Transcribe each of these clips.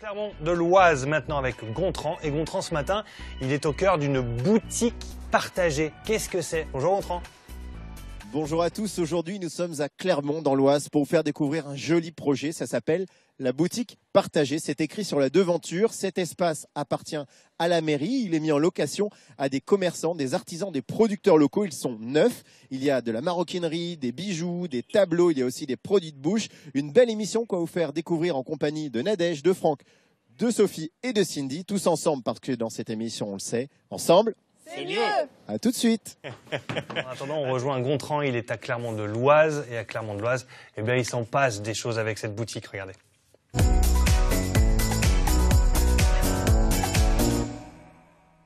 Clermont de l'Oise maintenant avec Gontran. Et Gontran ce matin, il est au cœur d'une boutique partagée. Qu'est-ce que c'est Bonjour Gontran. Bonjour à tous, aujourd'hui nous sommes à Clermont dans l'Oise pour vous faire découvrir un joli projet, ça s'appelle la boutique partagée. C'est écrit sur la devanture, cet espace appartient à la mairie, il est mis en location à des commerçants, des artisans, des producteurs locaux, ils sont neufs, il y a de la maroquinerie, des bijoux, des tableaux, il y a aussi des produits de bouche, une belle émission qu'on va vous faire découvrir en compagnie de Nadège, de Franck, de Sophie et de Cindy, tous ensemble parce que dans cette émission on le sait, ensemble c'est À tout de suite. en attendant, on rejoint Gontran. Il est à Clermont de l'Oise et à Clermont de l'Oise, eh bien, il s'en passe des choses avec cette boutique. Regardez.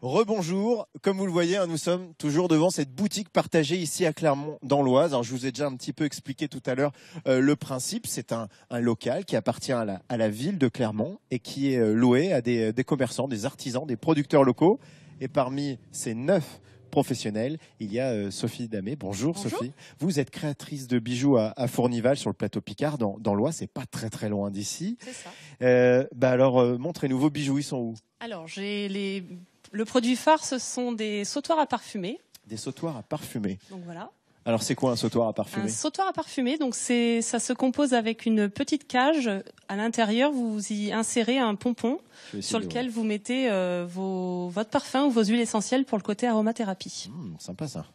Rebonjour. Comme vous le voyez, hein, nous sommes toujours devant cette boutique partagée ici à Clermont dans l'Oise. Je vous ai déjà un petit peu expliqué tout à l'heure euh, le principe. C'est un, local qui appartient à la, ville de Clermont et qui est euh, loué à des commerçants, des artisans, des producteurs locaux. Et parmi ces neuf professionnels, il y a euh, Sophie Damé. Bonjour, Sophie. Vous êtes créatrice de bijoux à, Fournival sur le plateau Picard, dans, dans l'Oise. C'est pas très très loin d'ici. C'est ça. Euh, bah alors, euh, montrez-nous vos bijoux. Ils sont où Alors, le produit phare, ce sont des sautoirs à parfumer. Des sautoirs à parfumer. Donc voilà. Alors c'est quoi un sautoir à parfumer Un sautoir à parfumer, donc ça se compose avec une petite cage à l'intérieur. Vous y insérez un pompon sur lequel vous mettez euh, votre parfum ou vos huiles essentielles pour le côté aromathérapie. Hmm, sympa ça.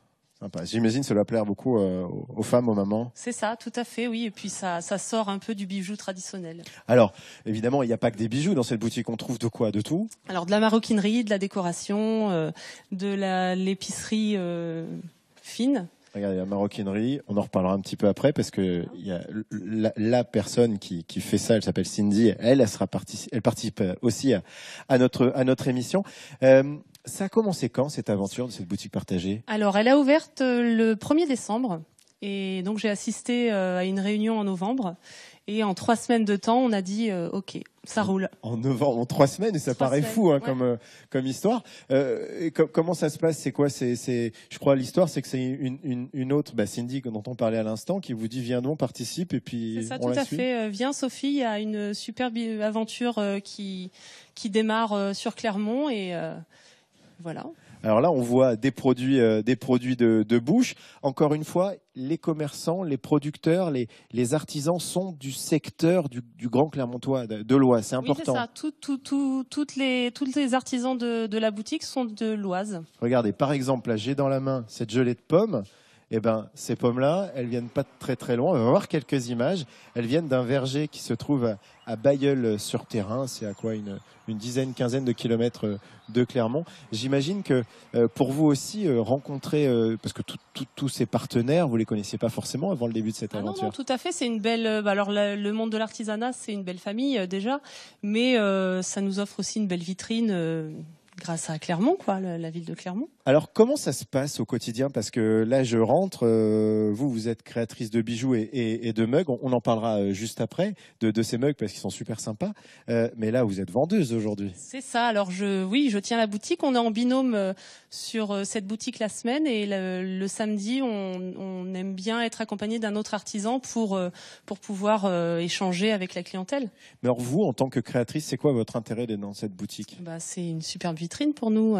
J'imagine cela plaire beaucoup euh, aux femmes, aux mamans. C'est ça, tout à fait, oui. Et puis ça, sort un peu du bijou traditionnel. Alors, évidemment, il n'y a pas que des bijoux dans cette boutique. On trouve de quoi, de tout Alors, de la maroquinerie, de la décoration, euh, de l'épicerie fine. Regardez, la maroquinerie, on en reparlera un petit peu après parce que la, personne qui, fait ça, elle s'appelle Cindy, elle, elle, sera elle participe euh, aussi à, notre, à notre émission. Euh, ça a commencé quand cette aventure de cette boutique partagée Alors, elle a ouverte euh, le 1er décembre et donc j'ai assisté à une réunion en novembre et en trois semaines de temps, on a dit OK, ça roule. En novembre, en trois semaines, et ça paraît fou hein, euh, comme, histoire. Euh, et comment ça se passe C'est quoi Je crois l'histoire, c'est que c'est une, une, autre, bah, Cindy dont on parlait à l'instant, qui vous dit viens donc, participe, et puis. C'est ça, tout à fait. Euh, viens, Sophie, il y a une superbe aventure qui, qui démarre sur Clermont, et voilà. Alors là, on voit des produits, euh, des produits de, bouche. Encore une fois, les commerçants, les producteurs, les, artisans sont du secteur du, Grand Clermontois, de, de l'Oise. C'est important. Oui, ça. toutes les, tous les artisans de, la boutique sont de l'Oise. Regardez, par exemple, là, j'ai dans la main cette gelée de pommes. Eh ben, ces pommes-là, elles viennent pas très très loin. On va voir quelques images. Elles viennent d'un verger qui se trouve à, Bayeul sur terrain. C'est à quoi une, dizaine, quinzaine de kilomètres euh, de Clermont. J'imagine que euh, pour vous aussi, euh, rencontrer, parce que tous ces partenaires, vous les connaissiez pas forcément avant le début de cette ah aventure. tout à fait. C'est une belle. Bah, alors, le monde de l'artisanat, c'est une belle famille déjà, mais ça nous offre aussi une belle vitrine grâce à Clermont, quoi, la, ville de Clermont. Alors comment ça se passe au quotidien Parce que là, je rentre, euh, vous, vous êtes créatrice de bijoux et, de mugs, on, en parlera euh, juste après de, ces mugs parce qu'ils sont super sympas, euh, mais là, vous êtes vendeuse aujourd'hui. C'est ça, alors je, oui, je tiens la boutique, on est en binôme sur euh, cette boutique la semaine et le, samedi, on, aime bien être accompagné d'un autre artisan pour, euh, pour pouvoir euh, échanger avec la clientèle. Mais alors vous, en tant que créatrice, c'est quoi votre intérêt d'être dans cette boutique bah, C'est une superbe vitrine pour nous.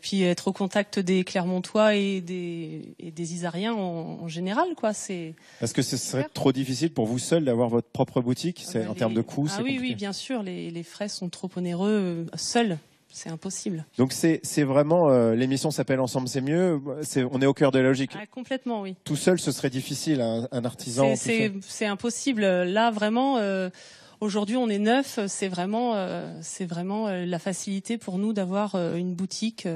puis être au contact des Clermontois et des, Isariens en, général. Quoi. C'est, Parce que ce serait trop difficile pour vous seul d'avoir votre propre boutique c'est, ah bah En termes de coûts, ah oui, oui, bien sûr. Les, frais sont trop onéreux seuls c'est impossible. Donc c'est vraiment euh, l'émission s'appelle Ensemble c'est mieux. on est au cœur de la logique. Ah, complètement oui. Tout seul ce serait difficile un, artisan. C'est impossible. Là vraiment. Euh, aujourd'hui, on est neuf. C'est vraiment, euh, c'est vraiment la facilité pour nous d'avoir une boutique.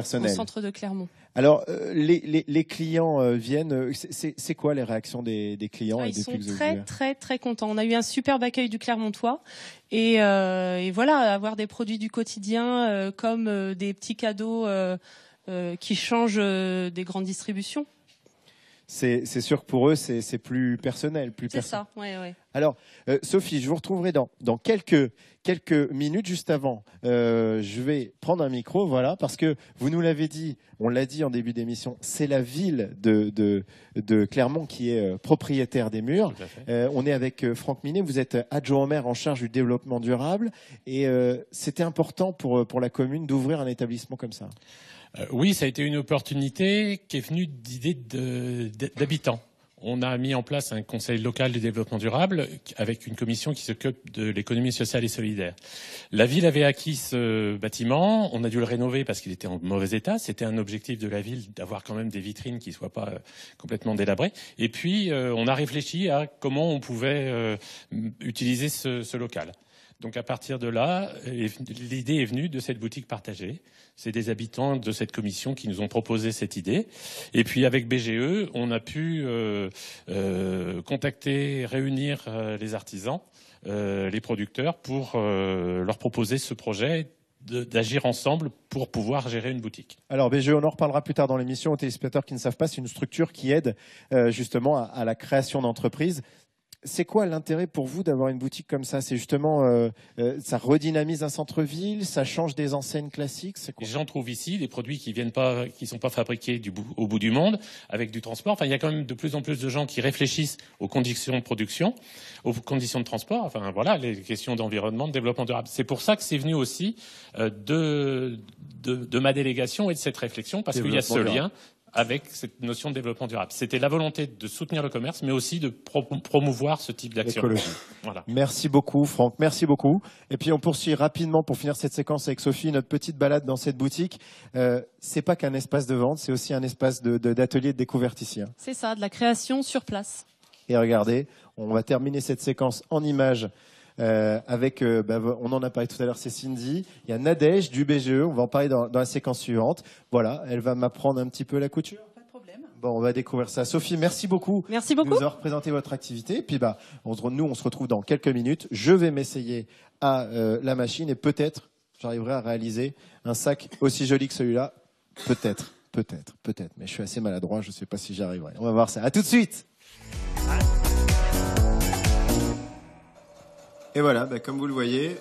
Au centre de Clermont. Alors, euh, les, clients euh, viennent. Euh, c'est quoi les réactions des, des clients ah, Ils sont très, très, très contents. On a eu un superbe accueil du Clermontois. et voilà, avoir des produits du quotidien comme des petits cadeaux qui changent des grandes distributions c'est sûr que pour eux, c'est plus personnel. Plus c'est ça, oui. Alors, euh, Sophie, je vous retrouverai dans, quelques, minutes juste avant. Euh, je vais prendre un micro, voilà, parce que vous nous l'avez dit, on l'a dit en début d'émission, c'est la ville de, Clermont qui est euh, propriétaire des murs. on est avec Franck Minet, vous êtes adjoint au maire en charge du développement durable, et c'était important pour, pour la commune d'ouvrir un établissement comme ça. Euh, oui, ça a été une opportunité qui est venue d'idées d'habitants. On a mis en place un conseil local de développement durable avec une commission qui s'occupe de l'économie sociale et solidaire. La ville avait acquis ce bâtiment, on a dû le rénover parce qu'il était en mauvais état. C'était un objectif de la ville d'avoir quand même des vitrines qui ne soient pas euh, complètement délabrées. Et puis, euh, on a réfléchi à comment on pouvait utiliser ce local. Donc à partir de là, l'idée est venue de cette boutique partagée. C'est des habitants de cette commission qui nous ont proposé cette idée. Et puis avec BGE, on a pu euh, euh, contacter, réunir euh, les artisans, les producteurs pour leur proposer ce projet d'agir ensemble pour pouvoir gérer une boutique. Alors BGE, on en reparlera plus tard dans l'émission aux téléspectateurs qui ne savent pas, c'est une structure qui aide justement à, la création d'entreprises c'est quoi l'intérêt pour vous d'avoir une boutique comme ça C'est justement, euh, euh, ça redynamise un centre-ville, ça change des enseignes classiques. gens trouvent ici des produits qui ne sont pas fabriqués au bout du monde, avec du transport. il y a quand même de plus en plus de gens qui réfléchissent aux conditions de production, aux conditions de transport. Enfin, voilà, les questions d'environnement, de développement durable. C'est pour ça que c'est venu aussi euh, de, de ma délégation et de cette réflexion, parce qu'il y a ce lien avec cette notion de développement durable. C'était la volonté de soutenir le commerce, mais aussi de promouvoir ce type d'action. Voilà. Merci beaucoup, Franck. Merci beaucoup. Et puis, on poursuit rapidement pour finir cette séquence avec Sophie, notre petite balade dans cette boutique. Euh, ce n'est pas qu'un espace de vente, c'est aussi un espace d'atelier de, découverte ici. Hein. C'est ça, de la création sur place. Et regardez, on va terminer cette séquence en images euh, avec, euh, bah, on en a parlé tout à l'heure, c'est Cindy. Il y a Nadège du BGE. On va en parler dans, la séquence suivante. Voilà, elle va m'apprendre un petit peu la couture. Bon, on va découvrir ça. Sophie, merci beaucoup. Merci beaucoup. De nous avoir présenté votre activité. Puis bah, nous, on se retrouve dans quelques minutes. Je vais m'essayer à euh, la machine et peut-être j'arriverai à réaliser un sac aussi joli que celui-là. Peut-être, peut-être, peut-être. Mais je suis assez maladroit, je ne sais pas si j'y arriverai. On va voir ça. À tout de suite. Et voilà, bah, comme vous le voyez,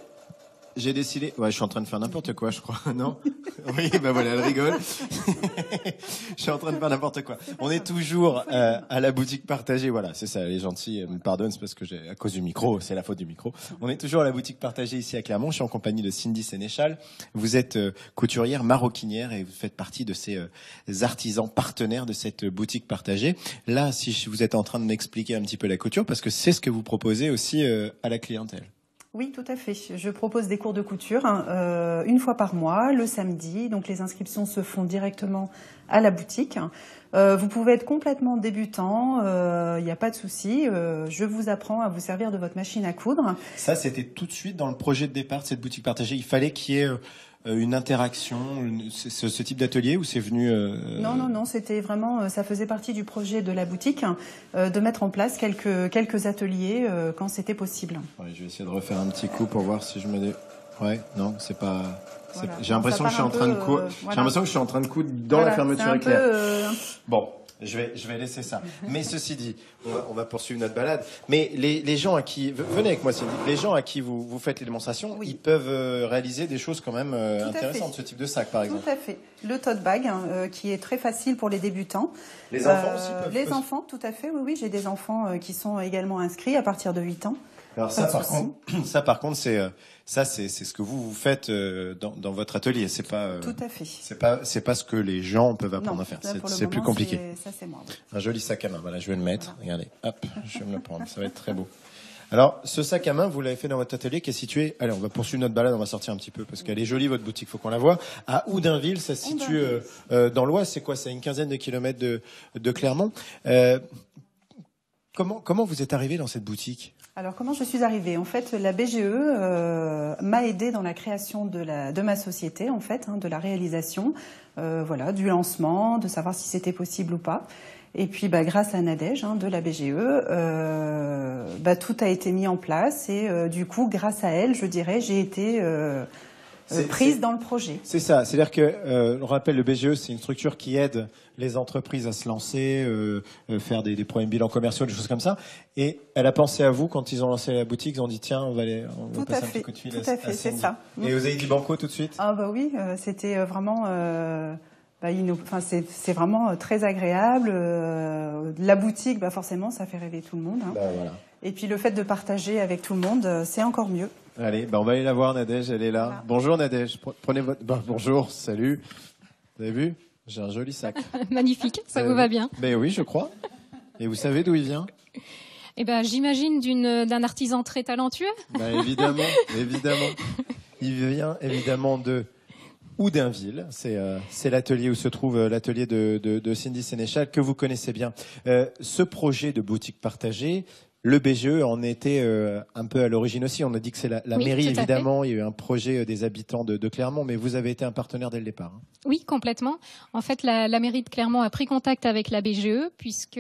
j'ai décidé. Ouais, je suis en train de faire n'importe quoi, je crois. Non Oui, ben voilà, elle rigole. je suis en train de faire n'importe quoi. On est toujours euh, à la boutique partagée. Voilà, c'est ça. Les gentils euh, me pardonnent, c'est parce que j'ai à cause du micro, c'est la faute du micro. On est toujours à la boutique partagée ici à Clermont. Je suis en compagnie de Cindy Sénéchal. Vous êtes euh, couturière maroquinière et vous faites partie de ces artisans partenaires de cette boutique partagée. Là, si vous êtes en train de m'expliquer un petit peu la couture, parce que c'est ce que vous proposez aussi à la clientèle. Oui, tout à fait. Je propose des cours de couture hein, euh, une fois par mois, le samedi. Donc les inscriptions se font directement à la boutique. Euh, vous pouvez être complètement débutant, il euh, n'y a pas de souci. je vous apprends à vous servir de votre machine à coudre. Ça, c'était tout de suite dans le projet de départ de cette boutique partagée. Il fallait qu'il y ait euh, une interaction, ce, type d'atelier ou c'est venu euh, Non, non, non, c'était vraiment, euh, ça faisait partie du projet de la boutique de mettre en place quelques quelques ateliers quand c'était possible. je vais essayer de refaire un petit coup pour voir si je me dé... Ouais, non, c'est pas. J'ai l'impression que je suis en train de coudre J'ai l'impression que je suis en train de dans la fermeture éclair. bon, je vais, je vais laisser ça. Mais ceci dit, on va, poursuivre notre balade. Mais les, gens à qui venez avec moi, Cindy, les gens à qui vous, vous faites les démonstrations, ils peuvent euh, réaliser des choses quand même euh, intéressantes, ce type de sac par exemple. Tout à fait. Le tote bag hein, euh, qui est très facile pour les débutants. Les enfants aussi peuvent. Les enfants, tout à fait. Oui, oui, j'ai des enfants qui sont également inscrits à partir de 8 ans. Alors ça, par contre, ça, par contre, c'est euh, ça, c'est ce que vous vous faites euh, dans, dans votre atelier. C'est pas euh, tout à C'est pas c'est pas ce que les gens peuvent apprendre à faire. C'est plus compliqué. Un joli sac à main. Voilà, je vais le mettre. Regardez, hop, je vais me le prendre. Ça va être très beau. Alors, ce sac à main, vous l'avez fait dans votre atelier qui est situé. Allez, on va poursuivre notre balade, on va sortir un petit peu parce qu'elle est jolie votre boutique, faut qu'on la voit. À Oudinville, ça se situe dans l'Oise. C'est quoi C'est une quinzaine de kilomètres de, Clermont. comment comment vous êtes arrivé dans cette boutique alors comment je suis arrivée En fait, la BGE euh, m'a aidée dans la création de, la, de ma société, en fait, hein, de la réalisation, euh, voilà, du lancement, de savoir si c'était possible ou pas. Et puis, bah, grâce à Nadège hein, de la BGE, euh, bah, tout a été mis en place et euh, du coup, grâce à elle, je dirais, j'ai été prise dans le projet. C'est ça, c'est-à-dire que, euh, on rappelle, le BGE, c'est une structure qui aide les entreprises à se lancer, euh, euh, faire des, des de bilans commerciaux, des choses comme ça. Et elle a pensé à vous quand ils ont lancé la boutique, ils ont dit tiens, on va aller passer un petit coup de fil. Tout à, fait, c'est ça. Et vous avez dit banco tout de suite Ah bah oui, c'était vraiment... Bah, c'est vraiment très agréable. la boutique, bah, forcément, ça fait rêver tout le monde. Hein. Bah, Et puis le fait de partager avec tout le monde, c'est encore mieux. Allez, ben, on va aller la voir, Nadège, elle est là. Bonjour, Nadège. Prenez votre. Ben, bonjour, salut. Vous avez vu J'ai un joli sac. Magnifique, ça euh, vous va bien Ben oui, je crois. Et vous savez d'où il vient Eh ben, j'imagine d'un artisan très talentueux. Ben, évidemment, évidemment. Il vient évidemment de Oudinville. Euh, c'est l'atelier où se trouve euh, l'atelier de, Cindy Sénéchal que vous connaissez bien. ce projet de boutique partagée, le BGE en était euh, un peu à l'origine aussi. On a dit que c'est la, mairie, évidemment. Il y a eu un projet euh, des habitants de, Clermont, mais vous avez été un partenaire dès le départ. Hein. Oui, complètement. En fait, la, mairie de Clermont a pris contact avec la BGE puisque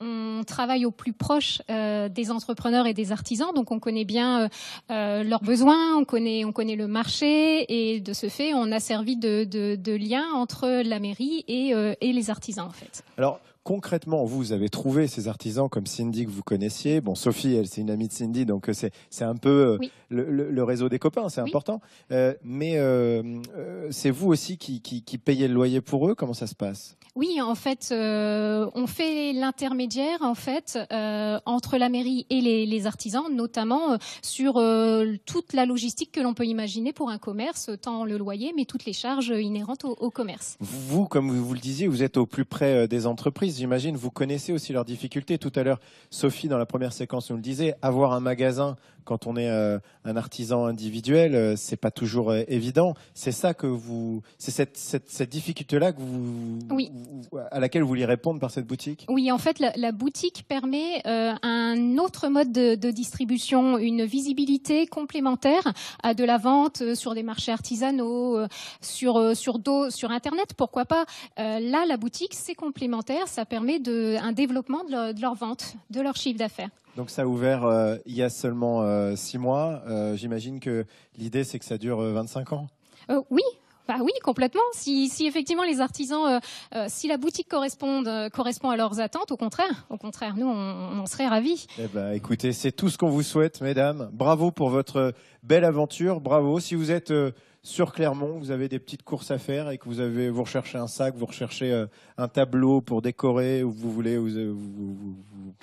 on travaille au plus proche euh, des entrepreneurs et des artisans. Donc, on connaît bien leurs besoins, on connaît, le marché, et de ce fait, on a servi de, lien entre la mairie et, et les artisans, en fait. Alors, concrètement, vous, avez trouvé ces artisans comme Cindy que vous connaissiez. Bon, Sophie, elle, c'est une amie de Cindy, donc euh, c'est, un peu euh, le, réseau des copains, c'est important. Euh, mais c'est vous aussi qui, payez le loyer pour eux. Comment ça se passe Oui, en fait, on fait l'intermédiaire en fait entre la mairie et les, artisans, notamment sur toute la logistique que l'on peut imaginer pour un commerce, tant le loyer, mais toutes les charges inhérentes au, au commerce. Vous, comme vous le disiez, vous êtes au plus près des entreprises j'imagine, vous connaissez aussi leurs difficultés. Tout à l'heure, Sophie, dans la première séquence, nous le disait, avoir un magasin quand on est euh, un artisan individuel, euh, c'est pas toujours euh, évident. C'est ça que vous, c'est cette, difficulté-là que vous, à laquelle vous voulez répondre par cette boutique. Oui, en fait, la, boutique permet un autre mode de, distribution, une visibilité complémentaire à de la vente sur des marchés artisanaux, sur sur sur Internet, pourquoi pas. là, la boutique, c'est complémentaire, ça permet de, un développement de, de leur vente, de leur chiffre d'affaires. Donc ça a ouvert euh, il y a seulement euh, six mois. Euh, j'imagine que l'idée, c'est que ça dure 25 ans. oui, bah oui, complètement. Si, si effectivement les artisans, euh, euh, si la boutique correspond, euh, correspond à leurs attentes, au contraire, au contraire, nous, on, en serait ravis. Eh ben, écoutez, c'est tout ce qu'on vous souhaite, mesdames. Bravo pour votre belle aventure. Bravo. Si vous êtes sur Clermont, vous avez des petites courses à faire et que vous avez, vous recherchez un sac, vous recherchez un tableau pour décorer, ou vous voulez vous,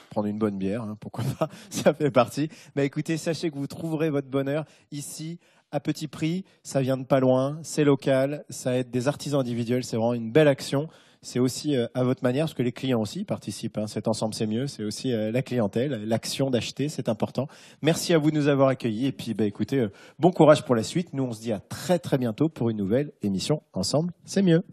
prendre une bonne bière, hein, pourquoi pas, ça fait partie. Mais bah, écoutez, sachez que vous trouverez votre bonheur ici à petit prix, ça vient de pas loin, c'est local, ça aide des artisans individuels, c'est vraiment une belle action. C'est aussi euh, à votre manière, parce que les clients aussi participent. Hein, cet ensemble, c'est mieux. C'est aussi euh, la clientèle, l'action d'acheter, c'est important. Merci à vous de nous avoir accueillis. Et puis, bah, écoutez, euh, bon courage pour la suite. Nous, on se dit à très très bientôt pour une nouvelle émission Ensemble, c'est mieux.